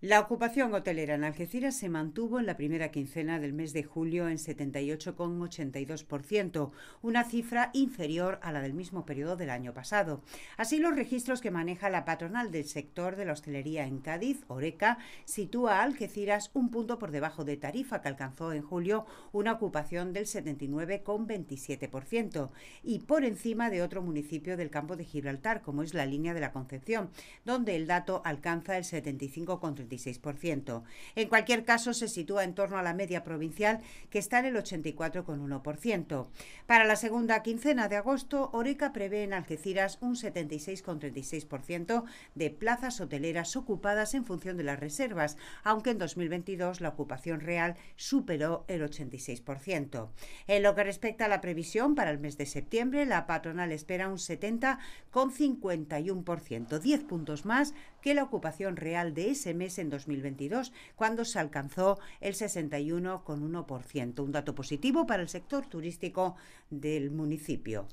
La ocupación hotelera en Algeciras se mantuvo en la primera quincena del mes de julio en 78,82%, una cifra inferior a la del mismo periodo del año pasado. Así, los registros que maneja la patronal del sector de la hostelería en Cádiz, Oreca, sitúa a Algeciras un punto por debajo de tarifa que alcanzó en julio una ocupación del 79,27% y por encima de otro municipio del campo de Gibraltar, como es la línea de la Concepción, donde el dato alcanza el 75,3%. En cualquier caso, se sitúa en torno a la media provincial, que está en el 84,1%. Para la segunda quincena de agosto, Oreca prevé en Algeciras un 76,36% de plazas hoteleras ocupadas en función de las reservas, aunque en 2022 la ocupación real superó el 86%. En lo que respecta a la previsión para el mes de septiembre, la patronal espera un 70,51%, 10 puntos más que la ocupación real de ese mes en 2022, cuando se alcanzó el 61,1%, un dato positivo para el sector turístico del municipio.